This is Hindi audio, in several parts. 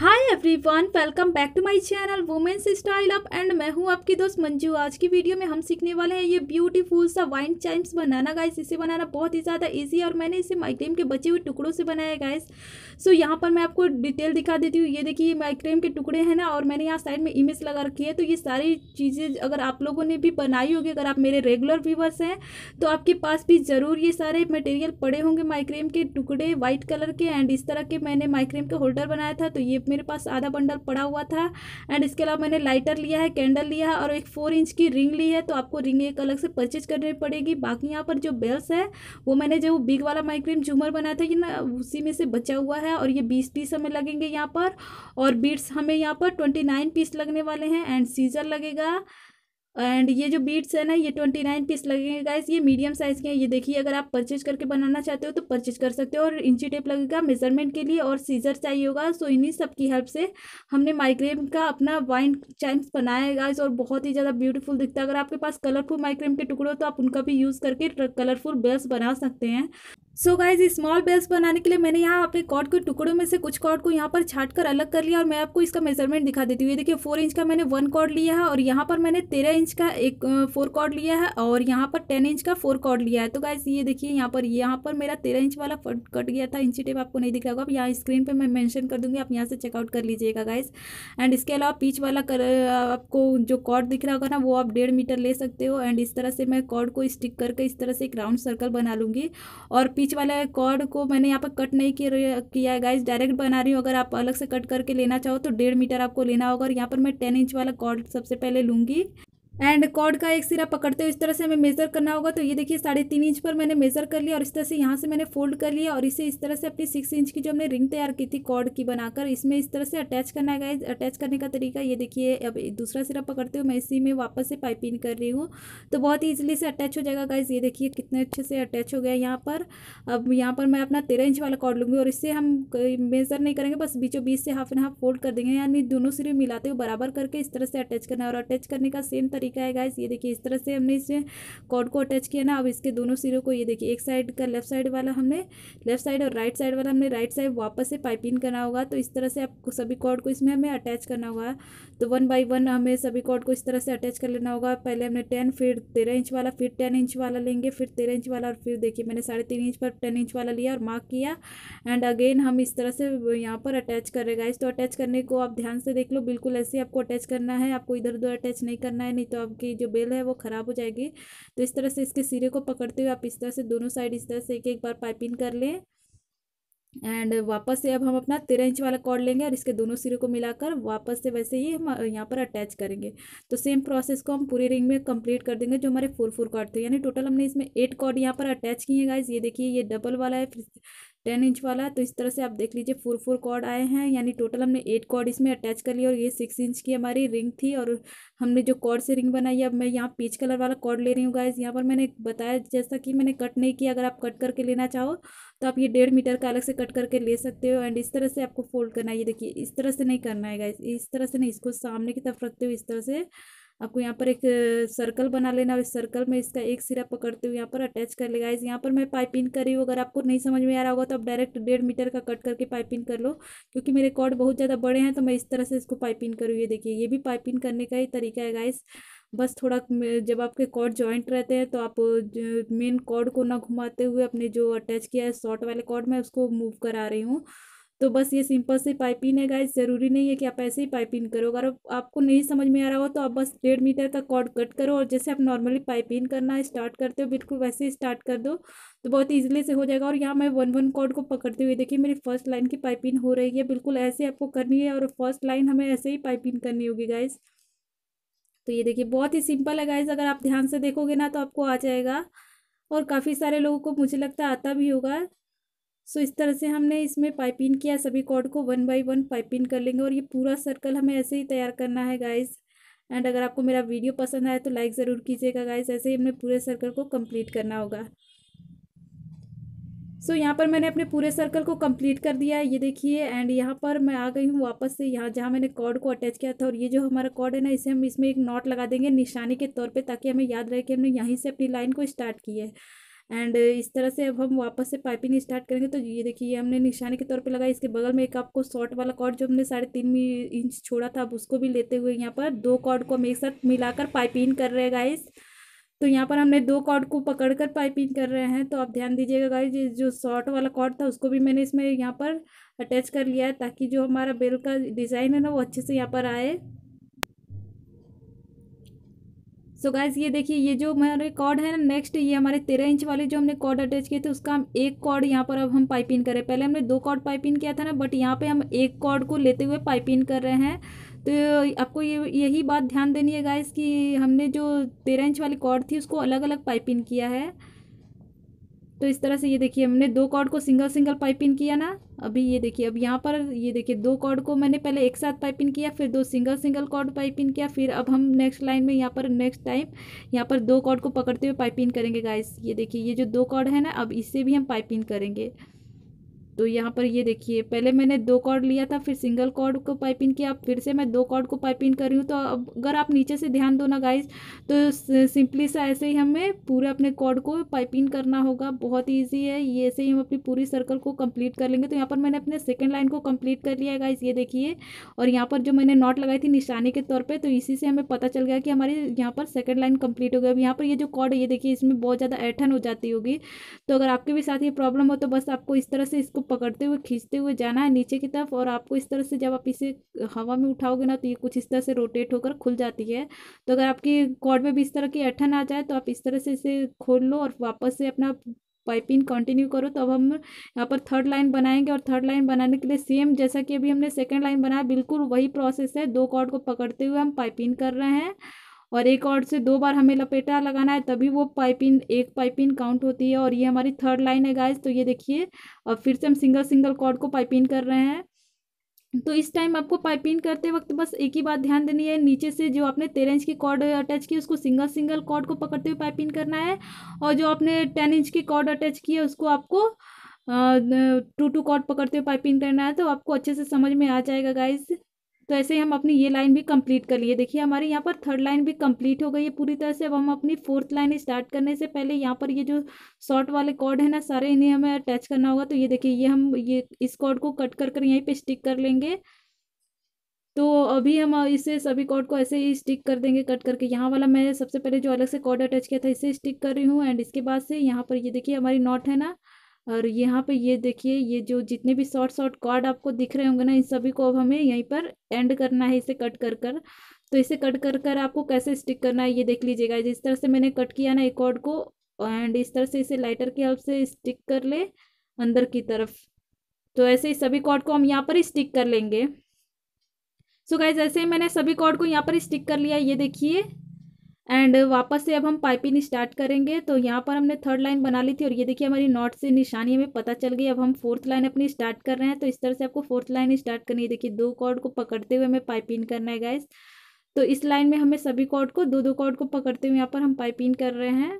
hi everyone welcome back to my channel women's style up and मैं हूं आपकी दोस्त मंजू आज की वीडियो में हम सीखने वाले हैं ये ब्यूटीफुल सा वाइन चाइम्स बनाना गाइस इसे बनाना बहुत ही ज़्यादा इजी है और मैंने इसे माइक्रेम के बचे हुए टुकड़ों से बनाया गाइस सो यहाँ पर मैं आपको डिटेल दिखा देती हूँ ये देखिए माइक्रेम के टुकड़े हैं ना और मैंने यहाँ साइड में इमेज लगा रखी है तो ये सारी चीज़ें अगर आप लोगों ने भी बनाई होगी अगर आप मेरे रेगुलर व्यूवर्स हैं तो आपके पास भी ज़रूर ये सारे मटेरियल पड़े होंगे माइक्रेम के टुकड़े वाइट कलर के एंड इस तरह के मैंने माइक्रेम का होल्डर बनाया था तो ये मेरे पास आधा बंडल पड़ा हुआ था एंड इसके अलावा मैंने लाइटर लिया है कैंडल लिया है और एक फोर इंच की रिंग ली है तो आपको रिंग एक अलग से परचेज करनी पड़ेगी बाकी यहाँ पर जो बेल्स है वो मैंने जो बिग वाला माइक्रीम झूमर बनाया था ये ना उसी में से बचा हुआ है और ये बीस पीस हमें लगेंगे यहाँ पर और बीड्स हमें यहाँ पर ट्वेंटी पीस लगने वाले हैं एंड सीजर लगेगा एंड ये जो बीट्स है ना ये ट्वेंटी नाइन पीस लगेंगे गाइस ये मीडियम साइज़ के हैं ये देखिए अगर आप परचेज करके बनाना चाहते हो तो परचेज कर सकते हो और इंची टेप लगेगा मेजरमेंट के लिए और सीजर चाहिए होगा सो इन्हीं सब की हेल्प से हमने माइक्रेम का अपना वाइन चाइम्स बनाया है गाइस और बहुत ही ज़्यादा ब्यूटीफुल दिखता है अगर आपके पास कलरफुल माइक्रेम के टुकड़े हो तो आप उनका भी यूज़ करके कलरफुल बेल्स बना सकते हैं सो गाइज स्मॉल बेल्स बनाने के लिए मैंने यहाँ अपने कॉर्ड के टुकड़ों में से कुछ कॉर्ड को यहाँ पर छाट कर अलग कर लिया और मैं आपको इसका मेजरमेंट दिखा देती हूँ ये देखिए फोर इंच का मैंने वन कॉर्ड लिया है और यहाँ पर मैंने तेरह इंच का एक फोर कॉर्ड लिया है और यहाँ पर टेन इंच का फोर कॉर्ड लिया है तो गाइज ये देखिए यहाँ पर यहाँ पर मेरा तेरह इंच वाला कट गया था इंची टेप आपको नहीं दिख रहा होगा अब यहाँ स्क्रीन पर मैं मैंशन कर दूँगी आप यहाँ से चेकआउट कर लीजिएगा गाइज एंड इसके अलावा पीच वाला कर आपको जो कॉर्ड दिख रहा होगा ना वो आप डेढ़ मीटर ले सकते हो एंड इस तरह से मैं कॉर्ड को स्टिक करके इस तरह से एक राउंड सर्कल बना लूँगी और पीच बीच वाला कॉर्ड को मैंने यहाँ पर कट नहीं किया है गाइज डायरेक्ट बना रही हूँ अगर आप अलग से कट करके लेना चाहो तो डेढ़ मीटर आपको लेना होगा और यहाँ पर मैं टेन इंच वाला कॉर्ड सबसे पहले लूँगी एंड कॉर्ड का एक सिरा पकड़ते हुए इस तरह से हमें मेज़र करना होगा तो ये देखिए साढ़े तीन इंच पर मैंने मेज़र कर लिया और इस तरह से यहाँ से मैंने फोल्ड कर लिया और इसे इस तरह से अपनी सिक्स इंच की जो हमने रिंग तैयार की थी कॉर्ड की बनाकर इसमें इस तरह से अटैच करना है अटैच करने का तरीका ये देखिए अब दूसरा सिरा पकड़ते हुए मैं इसी में वापस से पाइपिंग कर रही हूँ तो बहुत ईजिली से अटैच हो जाएगा गाइज ये देखिए कितने अच्छे से अटैच हो गया यहाँ पर अब यहाँ पर मैं अपना तेरह इंच वाला कॉर्ड लूँगी और इससे हम मेज़र नहीं करेंगे बस बीचों बीच से हाफ एंड हाफ फोल्ड कर देंगे यानी दोनों सिरे मिलाते हुए बराबर करके इस तरह से अटैच करना है और अटैच करने का सेम तरीका तरीका है गाइस ये देखिए इस तरह से हमने इस कॉर्ड को अटैच किया ना अब इसके दोनों सिरों को ये देखिए एक साइड का लेफ्ट साइड वाला हमने लेफ्ट साइड और राइट साइड वाला हमने राइट साइड वापस से पाइपिंग करना होगा तो इस तरह से आपको सभी कॉर्ड को इसमें हमें अटैच करना होगा तो वन बाई वन हमें सभी कॉर्ड को इस तरह से अटैच कर लेना होगा पहले हमने टेन फिर तेरह इंच वाला फिर टेन इंच वाला लेंगे फिर तेरह इंच वाला और फिर देखिए मैंने साढ़े तीन इंच पर टेन इंच वाला लिया और मार्क किया एंड अगेन हम इस तरह से यहाँ पर अटैच कर करेगा गाइस तो अटैच करने को आप ध्यान से देख लो बिल्कुल ऐसे आपको अटैच करना है आपको इधर उधर अटैच नहीं करना है नहीं तो आपकी जो बेल है वो ख़राब हो जाएगी तो इस तरह से इसके सिरे को पकड़ते हुए आप इस तरह से दोनों साइड इस तरह से एक एक बार पाइपिंग कर लें एंड वापस से अब हम अपना तेरह इंच वाला कॉर्ड लेंगे और इसके दोनों सिरे को मिलाकर वापस से वैसे ही हम यहाँ पर अटैच करेंगे तो सेम प्रोसेस को हम पूरी रिंग में कंप्लीट कर देंगे जो हमारे फोर फोर कॉर्ड थे यानी टोटल हमने इसमें एट कॉर्ड यहाँ पर अटैच किए हैं गाइज ये देखिए ये डबल वाला है फिर टेन इंच वाला तो इस तरह से आप देख लीजिए फोर फोर कॉर्ड आए हैं यानी टोटल हमने एट कॉर्ड इसमें अटैच कर लिया और ये सिक्स इंच की हमारी रिंग थी और हमने जो कॉर्ड से रिंग बनाई है अब मैं यहाँ पीच कलर वाला कॉर्ड ले रही हूँ गाइज यहाँ पर मैंने बताया जैसा कि मैंने कट नहीं किया अगर आप कट करके लेना चाहो तो आप ये डेढ़ मीटर का अलग से कट करके ले सकते हो एंड इस तरह से आपको फोल्ड करना है ये देखिए इस तरह से नहीं करना है गाइज इस तरह से नहीं इसको सामने की तरफ रखते हुए इस तरह से आपको यहाँ पर एक सर्कल बना लेना और इस सर्कल में इसका एक सिरा पकड़ते हुए यहाँ पर अटैच कर लेगा इस यहाँ पर मैं पाइपिंग कर रही हूँ अगर आपको नहीं समझ में आ रहा होगा तो आप डायरेक्ट डेढ़ मीटर का कट करके पाइपिंग कर लो क्योंकि मेरे कॉर्ड बहुत ज़्यादा बड़े हैं तो मैं इस तरह से इसको पाइपिंग करूँ ये देखिए ये भी पाइपिंग करने का ही तरीका है गाइस बस थोड़ा जब आपके कॉर्ड जॉइंट रहते हैं तो आप मेन कॉर्ड को ना घुमाते हुए अपने जो अटैच किया है शॉर्ट वाले कॉर्ड में उसको मूव करा रही हूँ तो बस ये सिंपल से पाइपिंग है गाइज ज़रूरी नहीं है कि आप ऐसे ही पाइपिंग करो अगर आपको नहीं समझ में आ रहा हो तो आप बस डेढ़ मीटर का कॉर्ड कट करो और जैसे आप नॉर्मली पाइपिंग करना स्टार्ट करते हो बिल्कुल वैसे ही स्टार्ट कर दो तो बहुत ईजिली से हो जाएगा और यहाँ मैं वन वन कॉर्ड को पकड़ते हुए देखिए मेरी फर्स्ट लाइन की पाइपिंग हो रही है बिल्कुल ऐसे आपको करनी है और फर्स्ट लाइन हमें ऐसे ही पाइपिंग करनी होगी गाइज़ तो ये देखिए बहुत ही सिंपल है गाइज अगर आप ध्यान से देखोगे ना तो आपको आ जाएगा और काफ़ी सारे लोगों को मुझे लगता है आता भी होगा सो इस तरह से हमने इसमें पाइपिंग किया सभी कॉर्ड को वन बाई वन पाइपिंग कर लेंगे और ये पूरा सर्कल हमें ऐसे ही तैयार करना है गाइज़ एंड अगर आपको मेरा वीडियो पसंद आए तो लाइक ज़रूर कीजिएगा गाइस ऐसे ही हमने पूरे सर्कल को कंप्लीट करना होगा सो so, यहाँ पर मैंने अपने पूरे सर्कल को कंप्लीट कर दिया है ये देखिए एंड यहाँ पर मैं आ गई हूँ वापस से यहाँ जहाँ मैंने कॉर्ड को अटैच किया था और ये जो हमारा कॉर्ड है ना इसे हम इसमें एक नॉट लगा देंगे निशानी के तौर पे ताकि हमें याद रहे कि हमने यहीं से अपनी लाइन को स्टार्ट की है एंड uh, इस तरह से अब हम वापस से पाइपिंग स्टार्ट करेंगे तो ये देखिए ये हमने निशाने के तौर पे लगाया इसके बगल में एक आपको शॉर्ट वाला कॉर्ड जो हमने साढ़े तीन इंच छोड़ा था अब उसको भी लेते हुए यहाँ पर दो कॉर्ड को हम एक साथ मिलाकर पाइपिंग कर रहे हैं गाइस तो यहाँ पर हमने दो कॉर्ड को पकड़ कर पाइपिंग कर रहे हैं तो आप ध्यान दीजिएगा गाइस जो शॉर्ट वाला कॉर्ड था उसको भी मैंने इसमें यहाँ पर अटैच कर लिया है ताकि जो हमारा बेल का डिज़ाइन है ना वो अच्छे से यहाँ पर आए सो so ये देखिए ये जो हमारे कॉर्ड है ना नेक्स्ट ये हमारे तेरह इंच वाले जो हमने कॉर्ड अटैच किए थे उसका हम एक कॉर्ड यहाँ पर अब हम पाइपिंग करें पहले हमने दो कॉर्ड पाइपिंग किया था ना बट यहाँ पे हम एक कॉर्ड को लेते हुए पाइपिंग कर रहे हैं तो आपको ये यही बात ध्यान देनी है गाइज कि हमने जो तेरह इंच वाली कॉर्ड थी उसको अलग अलग पाइपिंग किया है तो इस तरह से ये देखिए हमने दो कॉर्ड को सिंगल सिंगल पाइपिंग किया ना अभी ये देखिए अब यहाँ पर ये देखिए दो कॉर्ड को मैंने पहले एक साथ पाइपिंग किया फिर दो सिंगल सिंगल कॉर्ड पाइपिंग किया फिर अब हम नेक्स्ट लाइन में यहाँ पर नेक्स्ट टाइम यहाँ पर दो कॉर्ड को पकड़ते हुए पाइपिंग करेंगे गाइस ये देखिए ये जो दो कॉर्ड है ना अब इससे भी हम पाइपिंग करेंगे तो यहाँ पर ये देखिए पहले मैंने दो कॉर्ड लिया था फिर सिंगल कॉर्ड को पाइपिंग किया फिर से मैं दो कॉर्ड को पाइपिंग कर रही हूँ तो अब अगर आप नीचे से ध्यान दो ना गाइज तो सिंपली सा ऐसे ही हमें पूरे अपने कॉर्ड को पाइपिंग करना होगा बहुत ईजी है ये ऐसे ही हम अपनी पूरी सर्कल को कम्प्लीट कर लेंगे तो यहाँ पर मैंने अपने सेकेंड लाइन को कम्प्लीट कर लिया है गाइज ये देखिए और यहाँ पर जो मैंने नॉट लगाई थी निशाने के तौर पर तो इसी से हमें पता चल गया कि हमारे यहाँ पर सेकेंड लाइन कम्प्लीट हो गया अब यहाँ पर ये जो कॉर्ड है ये देखिए इसमें बहुत ज़्यादा ऐठन हो जाती होगी तो अगर आपके भी साथ ये प्रॉब्लम हो तो बस आपको इस तरह से इसको पकड़ते हुए खींचते हुए जाना है नीचे की तरफ और आपको इस तरह से जब आप इसे हवा में उठाओगे ना तो ये कुछ इस तरह से रोटेट होकर खुल जाती है तो अगर आपके कॉर्ड में भी इस तरह की ऐठन आ जाए तो आप इस तरह से इसे खोल लो और वापस से अपना पाइपिंग कंटिन्यू करो तो अब हम यहाँ पर थर्ड लाइन बनाएंगे और थर्ड लाइन बनाने के लिए सेम जैसा कि अभी हमने सेकेंड लाइन बनाया बिल्कुल वही प्रोसेस है दो कॉर्ड को पकड़ते हुए हम पाइपिंग कर रहे हैं और एक और से दो बार हमें लपेटा लगाना है तभी वो पाइपिंग एक पाइपिंग काउंट होती है और ये हमारी थर्ड लाइन है गाइज तो ये देखिए और फिर से हम सिंगल सिंगल कॉर्ड को पाइपिंग कर रहे हैं तो इस टाइम आपको पाइपिंग करते वक्त बस एक ही बात ध्यान देनी है नीचे से जो आपने तेरह इंच की कॉर्ड अटैच की उसको सिंगल सिंगल कॉर्ड को पकड़ते हुए पाइपिंग करना है और जो आपने टेन इंच की कॉर्ड अटैच की है उसको आपको टू टू कॉर्ड पकड़ते हुए पाइपिंग करना है तो आपको अच्छे से समझ में आ जाएगा गाइज तो ऐसे ही हम अपनी ये लाइन भी कंप्लीट कर लिए देखिए हमारे यहाँ पर थर्ड लाइन भी कंप्लीट हो गई है पूरी तरह से अब हम अपनी फोर्थ लाइन स्टार्ट करने से पहले यहाँ पर ये जो शॉर्ट वाले कॉर्ड है ना सारे इन्हें हमें अटैच करना होगा तो ये देखिए ये हम ये इस कॉर्ड को कट कर कर यहीं पर स्टिक कर लेंगे तो अभी हम इसे सभी कॉर्ड को ऐसे ही स्टिक कर देंगे कट करके यहाँ वाला मैं सबसे पहले जो अलग से कॉर्ड अटैच किया था इसे स्टिक कर रही हूँ एंड इसके बाद से यहाँ पर ये देखिए हमारी नॉट है ना और यहाँ पे ये देखिए ये जो जितने भी शॉर्ट शॉर्ट कॉर्ड आपको दिख रहे होंगे ना इन सभी को अब हमें यहीं पर एंड करना है इसे कट कर कर तो इसे कट कर कर आपको कैसे स्टिक करना है ये देख लीजिएगा जिस तरह से मैंने कट किया ना एक कॉर्ड को एंड इस तरह से इसे लाइटर की हेल्प से स्टिक कर ले अंदर की तरफ तो ऐसे ही सभी कॉर्ड को हम यहाँ पर स्टिक कर लेंगे सो so गाइज ऐसे ही मैंने सभी कॉर्ड को यहाँ पर स्टिक कर लिया ये देखिए एंड uh, वापस से अब हम पाइपिंग स्टार्ट करेंगे तो यहाँ पर हमने थर्ड लाइन बना ली थी और ये देखिए हमारी नॉट से निशानी हमें पता चल गई अब हम फोर्थ लाइन अपनी स्टार्ट कर रहे हैं तो इस तरह से आपको फोर्थ लाइन स्टार्ट करनी है देखिए दो कॉर्ड को पकड़ते हुए हमें पाइपिंग करना है गैस तो इस लाइन में हमें सभी कॉर्ड को दो दो कॉर्ड को पकड़ते हुए यहाँ पर हम पाइपिंग कर रहे हैं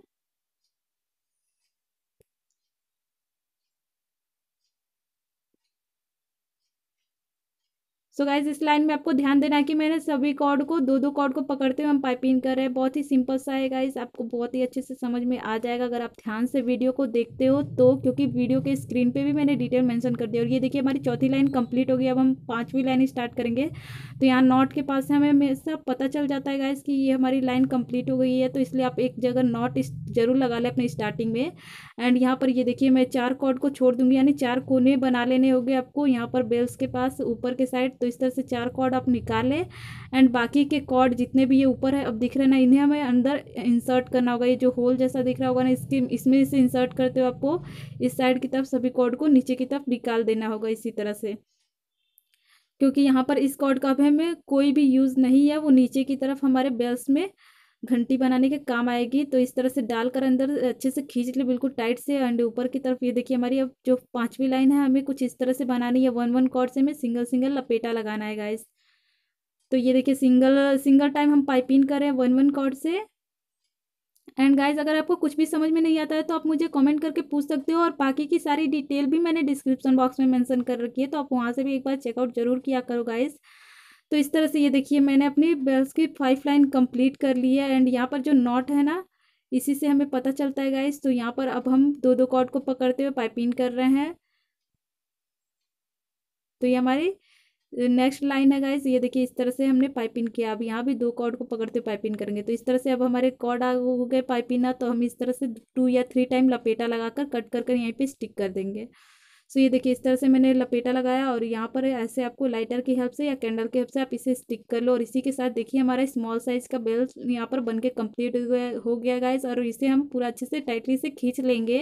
सो गाइज इस लाइन में आपको ध्यान देना है कि मैंने सभी कॉर्ड को दो दो कॉर्ड को पकड़ते हुए हम पाइपिंग कर रहे हैं बहुत ही सिंपल सा है गाइज आपको बहुत ही अच्छे से समझ में आ जाएगा अगर आप ध्यान से वीडियो को देखते हो तो क्योंकि वीडियो के स्क्रीन पे भी मैंने डिटेल मेंशन कर दिया और ये देखिए हमारी चौथी लाइन कंप्लीट होगी अब हम पाँचवीं लाइन स्टार्ट करेंगे तो यहाँ नॉट के पास हमें हमेशा पता चल जाता है गाइज कि ये हमारी लाइन कंप्लीट हो गई है तो इसलिए आप एक जगह नॉट जरूर लगा लें अपने स्टार्टिंग में एंड यहाँ पर ये देखिए मैं चार कॉर्ड को छोड़ दूंगी यानी चार कोने बना लेने होंगे आपको यहाँ पर बेल्स के पास ऊपर के साइड तो इस तरह से चार कॉर्ड आप निकालें एंड बाकी के कॉर्ड जितने भी ये ऊपर है अब दिख रहे ना इन्हें हमें अंदर इंसर्ट करना होगा ये जो होल जैसा दिख रहा होगा ना इसके इसमें से इंसर्ट करते हो आपको इस साइड की तरफ सभी कॉर्ड को नीचे की तरफ निकाल देना होगा इसी तरह से क्योंकि यहाँ पर इस कॉर्ड का हमें कोई भी यूज़ नहीं है वो नीचे की तरफ हमारे बेल्स में घंटी बनाने के काम आएगी तो इस तरह से डालकर अंदर अच्छे से खींच ले बिल्कुल टाइट से एंड ऊपर की तरफ ये देखिए हमारी अब जो पाँचवीं लाइन है हमें कुछ इस तरह से बनानी है वन वन कॉर्ड से हमें सिंगल सिंगल लपेटा लगाना है गाइस तो ये देखिए सिंगल सिंगल टाइम हम पाइपिंग करें वन वन कॉर्ड से एंड गाइज अगर आपको कुछ भी समझ में नहीं आता है तो आप मुझे कमेंट करके पूछ सकते हो और बाकी की सारी डिटेल भी मैंने डिस्क्रिप्शन बॉक्स में मेंशन कर रखी है तो आप वहाँ से भी एक बार चेकआउट जरूर किया करो गाइज़ तो इस तरह से ये देखिए मैंने अपनी बेल्स की फाइव लाइन कंप्लीट कर ली है एंड यहाँ पर जो नॉट है ना इसी से हमें पता चलता है गाइस तो यहाँ पर अब हम दो दो कॉर्ड को पकड़ते हुए पाइपिंग कर रहे हैं तो ये हमारी नेक्स्ट लाइन है गाइस ये देखिए इस तरह से हमने पाइपिंग किया अब यहाँ भी दो कॉर्ड को पकड़ते हुए पाइपिंग करेंगे तो इस तरह से अब हमारे कॉर्ड आ हो गए पाइपिंग ना तो हम इस तरह से टू या थ्री टाइम लपेटा लगाकर कट कर कर यहीं पर स्टिक कर देंगे सो ये देखिए इस तरह से मैंने लपेटा लगाया और यहाँ पर ऐसे आपको लाइटर की हेल्प से या कैंडल की हेल्प से आप इसे स्टिक कर लो और इसी के साथ देखिए हमारा स्मॉल साइज़ का बेल्ट यहाँ पर बन के कम्प्लीट हो गया गाइज और इसे हम पूरा अच्छे से टाइटली से खींच लेंगे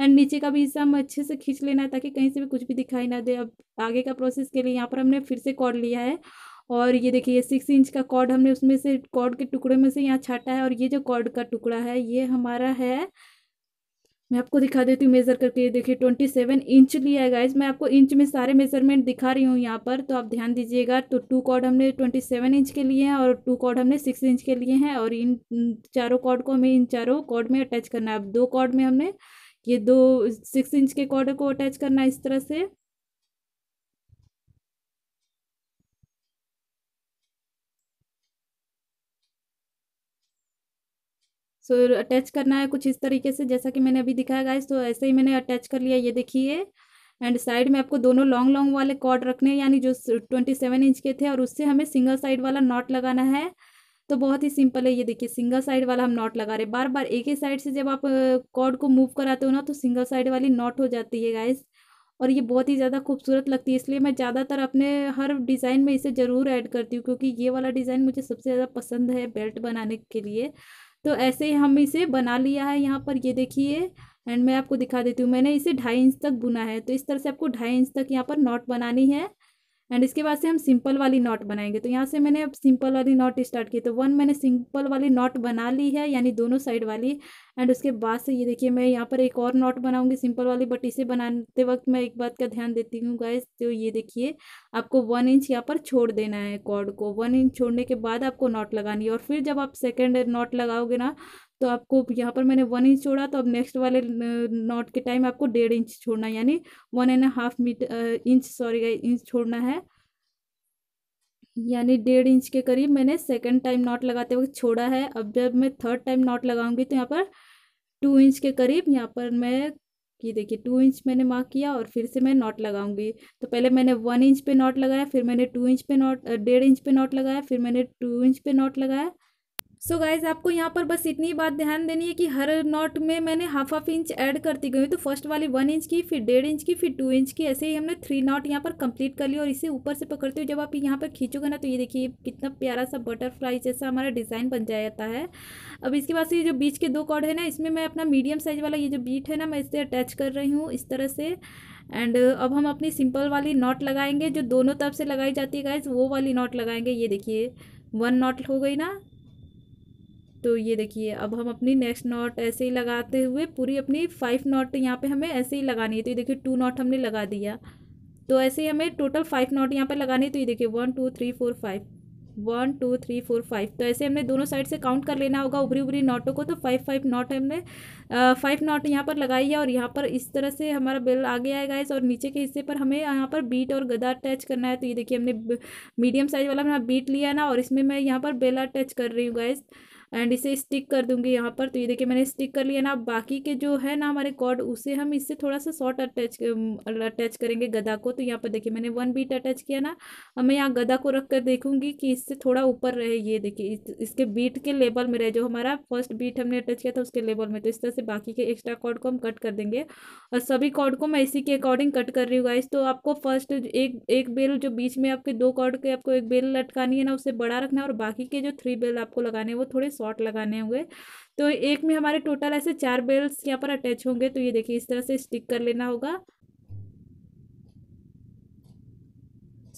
एंड नीचे का भी हिस्सा हम अच्छे से खींच लेना है ताकि कहीं से भी कुछ भी दिखाई ना दे अब आगे का प्रोसेस के लिए यहाँ पर हमने फिर से कॉर्ड लिया है और ये देखिए ये सिक्स इंच का कॉर्ड हमने उसमें से कॉर्ड के टुकड़े में से यहाँ छाटा है और ये जो कॉर्ड का टुकड़ा है ये हमारा है मैं आपको दिखा देती हूँ मेज़र करके देखिए ट्वेंटी सेवन इंच लिया है गाइज मैं आपको इंच में सारे मेजरमेंट दिखा रही हूँ यहाँ पर तो आप ध्यान दीजिएगा तो टू कॉर्ड हमने ट्वेंटी सेवन इंच के लिए हैं और टू कॉर्ड हमने सिक्स इंच के लिए हैं और इन चारों कॉर्ड को हमें इन चारों कॉर्ड में अटैच करना है अब दो कॉर्ड में हमने ये दो सिक्स इंच के कॉर्ड को अटैच करना है इस तरह से सो so, अटैच करना है कुछ इस तरीके से जैसा कि मैंने अभी दिखाया गाइस तो ऐसे ही मैंने अटैच कर लिया ये देखिए एंड साइड में आपको दोनों लॉन्ग लॉन्ग वाले कॉर्ड रखने यानी जो ट्वेंटी सेवन इंच के थे और उससे हमें सिंगल साइड वाला नॉट लगाना है तो बहुत ही सिंपल है ये देखिए सिंगल साइड वाला हम नॉट लगा रहे बार बार एक ही साइड से जब आप कॉर्ड को मूव कराते हो ना तो सिंगल साइड वाली नॉट हो जाती है गाइस और ये बहुत ही ज़्यादा खूबसूरत लगती है इसलिए मैं ज़्यादातर अपने हर डिज़ाइन में इसे ज़रूर ऐड करती हूँ क्योंकि ये वाला डिज़ाइन मुझे सबसे ज़्यादा पसंद है बेल्ट बनाने के लिए तो ऐसे ही हम इसे बना लिया है यहाँ पर ये देखिए एंड मैं आपको दिखा देती हूँ मैंने इसे ढाई इंच तक बुना है तो इस तरह से आपको ढाई इंच तक यहाँ पर नॉट बनानी है एंड इसके बाद से हम सिंपल वाली नॉट बनाएंगे तो यहाँ से मैंने अब सिंपल वाली नॉट स्टार्ट की तो वन मैंने सिंपल वाली नॉट बना ली है यानी दोनों साइड वाली एंड उसके बाद से ये देखिए मैं यहाँ पर एक और नॉट बनाऊंगी सिंपल वाली बट इसे बनाते वक्त मैं एक बात का ध्यान देती हूँ गाइस तो ये देखिए आपको वन इंच यहाँ पर छोड़ देना है कॉर्ड को वन इंच छोड़ने के बाद आपको नॉट लगानी है और फिर जब आप सेकेंड नॉट लगाओगे ना तो आपको यहाँ पर मैंने वन इंच छोड़ा तो अब नेक्स्ट वाले नॉट के टाइम आपको डेढ़ इंच छोड़ना यानी one and half meter inch sorry inch छोड़ना है यानी डेढ़ इंच के करीब मैंने सेकंड टाइम नॉट लगाते वक्त छोड़ा है अब जब मैं थर्ड टाइम नॉट लगाऊंगी तो यहाँ पर टू इंच के करीब यहाँ पर मैं ये देखिए टू इंच मैंने मार्क किया और फिर से मैं नॉट लगाऊंगी तो पहले मैंने वन इंच पे नॉट लगाया फिर मैंने टू इंच पे नॉट डेढ़ इंच पे नॉट लगाया फिर मैंने टू इंच पे नॉट लगाया सो so गाइज आपको यहाँ पर बस इतनी बात ध्यान देनी है कि हर नॉट में मैंने हाफ हाफ इंच ऐड करती गई तो फर्स्ट वाली वन इंच की फिर डेढ़ इंच की फिर टू इंच की ऐसे ही हमने थ्री नॉट यहाँ पर कंप्लीट कर ली और इसे ऊपर से पकड़ते हुए जब आप यहाँ पर खींचोगे ना तो ये देखिए कितना प्यारा सा बटरफ्लाई जैसा हमारा डिज़ाइन बन जाता है अब इसके बाद से ये जो बीच के दो कॉर्ड है ना इसमें मैं अपना मीडियम साइज वाला ये जो बीट है ना मैं इसे अटैच कर रही हूँ इस तरह से एंड अब हम अपनी सिंपल वाली नॉट लगाएंगे जो दोनों तरफ से लगाई जाती है गाइज वो वाली नॉट लगाएंगे ये देखिए वन नॉट हो गई ना तो ये देखिए अब हम अपनी नेक्स्ट नॉट ऐसे ही लगाते हुए पूरी अपनी फाइव नॉट यहाँ पे हमें ऐसे ही लगानी है तो ये देखिए टू नॉट हमने लगा दिया तो ऐसे ही हमें टोटल फाइव नॉट यहाँ पर लगानी है तो ये देखिए one two three four five one two three four five तो ऐसे हमने दोनों साइड से काउंट कर लेना होगा उभरी उभरी नॉटों को तो फाइव फाइव नॉट हमने फाइव नॉट यहाँ पर लगाई है और यहाँ पर इस तरह से हमारा बेल आगे आएगा इस और नीचे के हिस्से पर हमें यहाँ पर बीट और गदा अटैच करना है तो ये देखिए हमने मीडियम साइज़ वाला हमारा बीट लिया ना और इसमें मैं यहाँ पर बेल अटैच कर रही हूँ गाइज़ एंड इसे स्टिक कर दूंगी यहाँ पर तो ये देखिए मैंने स्टिक कर लिया ना बाकी के जो है ना हमारे कॉर्ड उसे हम इससे थोड़ा सा शॉर्ट अटैच अटैच करेंगे गदा को तो यहाँ पर देखिए मैंने वन बीट अटैच किया ना अब मैं यहाँ गदा को रख कर देखूँगी कि इससे थोड़ा ऊपर रहे ये देखिए इसके बीट के लेवल में रहे जो हमारा फर्स्ट बीट हमने अटैच किया था उसके लेवल में तो इस तरह से बाकी के एक्स्ट्रा कॉर्ड को हम कट कर देंगे और सभी कॉर्ड को मैं इसी के अकॉर्डिंग कट कर रही हूँ गाइस तो आपको फर्स्ट एक एक बेल जो बीच में आपके दो कॉर्ड के आपको एक बेल लटकानी है ना उसे बड़ा रखना है और बाकी के जो थ्री बेल आपको लगाने हैं वो थोड़े शॉर्ट लगाने होंगे तो एक में हमारे टोटल ऐसे चार बेल्ट यहाँ पर अटैच होंगे तो ये देखिए इस तरह से स्टिक कर लेना होगा